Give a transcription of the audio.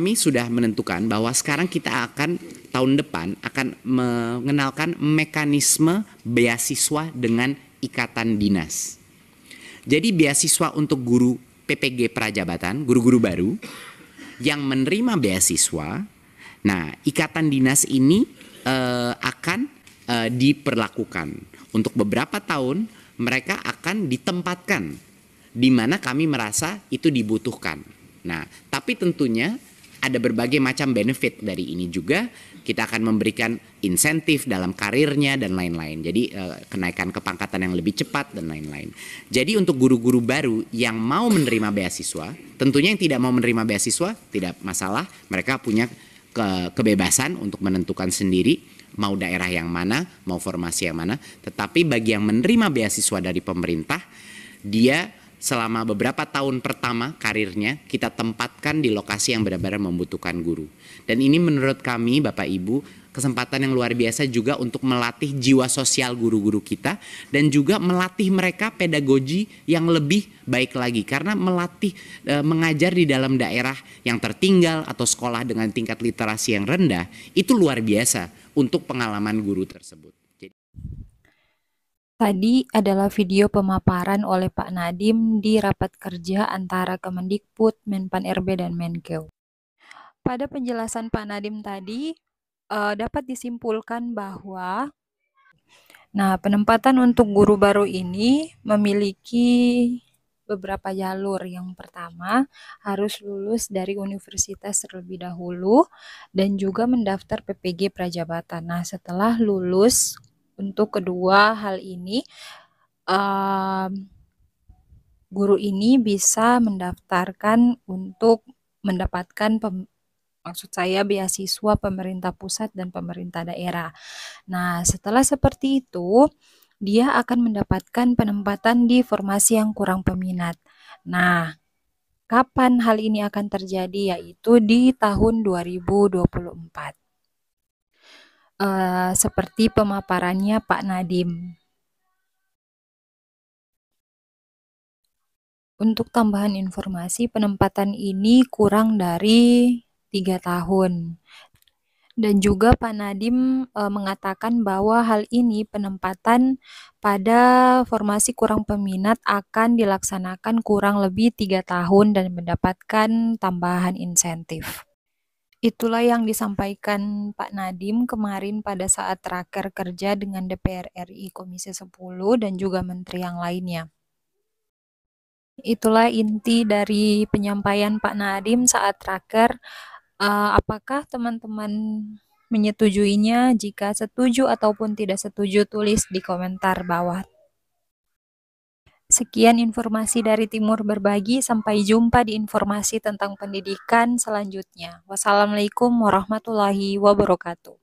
Kami sudah menentukan bahwa sekarang kita akan tahun depan akan mengenalkan mekanisme beasiswa dengan ikatan dinas. Jadi beasiswa untuk guru PPG prajabatan, guru-guru baru yang menerima beasiswa. Nah, ikatan dinas ini uh, akan uh, diperlakukan untuk beberapa tahun mereka akan ditempatkan di mana kami merasa itu dibutuhkan. Nah, tapi tentunya ada berbagai macam benefit dari ini juga. Kita akan memberikan insentif dalam karirnya dan lain-lain. Jadi eh, kenaikan kepangkatan yang lebih cepat dan lain-lain. Jadi untuk guru-guru baru yang mau menerima beasiswa, tentunya yang tidak mau menerima beasiswa tidak masalah. Mereka punya ke kebebasan untuk menentukan sendiri mau daerah yang mana, mau formasi yang mana. Tetapi bagi yang menerima beasiswa dari pemerintah, dia selama beberapa tahun pertama karirnya kita tempatkan di lokasi yang benar-benar membutuhkan guru. Dan ini menurut kami Bapak Ibu kesempatan yang luar biasa juga untuk melatih jiwa sosial guru-guru kita dan juga melatih mereka pedagogi yang lebih baik lagi karena melatih e, mengajar di dalam daerah yang tertinggal atau sekolah dengan tingkat literasi yang rendah itu luar biasa untuk pengalaman guru tersebut. Tadi adalah video pemaparan oleh Pak Nadim di rapat kerja antara Kemendikbud, Menpan RB, dan Menkeu. Pada penjelasan Pak Nadim tadi, eh, dapat disimpulkan bahwa nah penempatan untuk guru baru ini memiliki beberapa jalur. Yang pertama, harus lulus dari universitas terlebih dahulu dan juga mendaftar PPG prajabatan. Nah, setelah lulus untuk kedua hal ini, um, guru ini bisa mendaftarkan untuk mendapatkan pem, maksud saya beasiswa pemerintah pusat dan pemerintah daerah. Nah, setelah seperti itu, dia akan mendapatkan penempatan di formasi yang kurang peminat. Nah, kapan hal ini akan terjadi yaitu di tahun 2024. Eh, seperti pemaparannya Pak Nadim. Untuk tambahan informasi, penempatan ini kurang dari tiga tahun. Dan juga Pak Nadim e, mengatakan bahwa hal ini penempatan pada formasi kurang peminat akan dilaksanakan kurang lebih tiga tahun dan mendapatkan tambahan insentif. Itulah yang disampaikan Pak Nadim kemarin pada saat raker kerja dengan DPR RI Komisi 10 dan juga menteri yang lainnya. Itulah inti dari penyampaian Pak Nadim saat raker. Eh, apakah teman-teman menyetujuinya? Jika setuju ataupun tidak setuju, tulis di komentar bawah. Sekian informasi dari Timur Berbagi. Sampai jumpa di informasi tentang pendidikan selanjutnya. Wassalamualaikum warahmatullahi wabarakatuh.